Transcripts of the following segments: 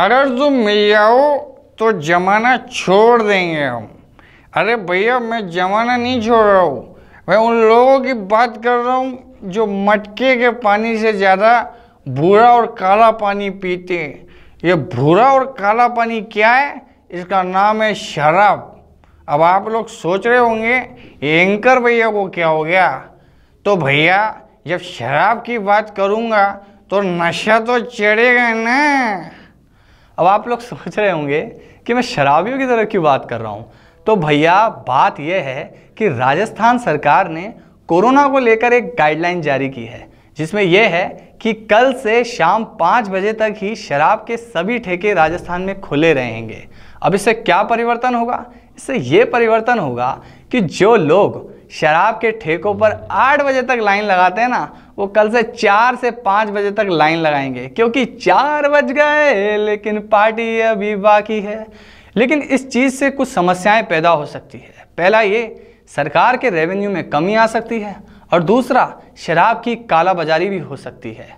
अगर तुम मिल जाओ तो जमाना छोड़ देंगे हम अरे भैया मैं जमाना नहीं छोड़ रहा हूँ मैं उन लोगों की बात कर रहा हूँ जो मटके के पानी से ज़्यादा भूरा और काला पानी पीते हैं ये भूरा और काला पानी क्या है इसका नाम है शराब अब आप लोग सोच रहे होंगे एंकर भैया को क्या हो गया तो भैया जब शराब की बात करूँगा तो नशा तो चढ़ेगा ना अब आप लोग सोच रहे होंगे कि मैं शराबियों की तरह क्यों बात कर रहा हूँ तो भैया बात यह है कि राजस्थान सरकार ने कोरोना को लेकर एक गाइडलाइन जारी की है जिसमें यह है कि कल से शाम पाँच बजे तक ही शराब के सभी ठेके राजस्थान में खुले रहेंगे अब इससे क्या परिवर्तन होगा इससे ये परिवर्तन होगा कि जो लोग शराब के ठेकों पर आठ बजे तक लाइन लगाते हैं ना वो कल से चार से पाँच बजे तक लाइन लगाएंगे क्योंकि चार बज गए लेकिन पार्टी अभी बाकी है लेकिन इस चीज़ से कुछ समस्याएं पैदा हो सकती है पहला ये सरकार के रेवेन्यू में कमी आ सकती है और दूसरा शराब की कालाबाजारी भी हो सकती है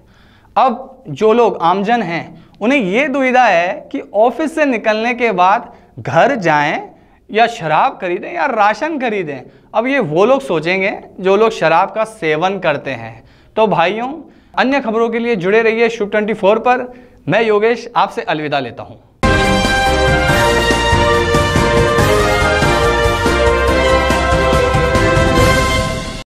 अब जो लोग आमजन हैं उन्हें ये दुविधा है कि ऑफिस से निकलने के बाद घर जाएं या शराब खरीदें या राशन खरीदें अब ये वो लोग सोचेंगे जो लोग शराब का सेवन करते हैं तो भाइयों अन्य खबरों के लिए जुड़े रहिए शुभ फोर पर मैं योगेश आपसे अलविदा लेता हूँ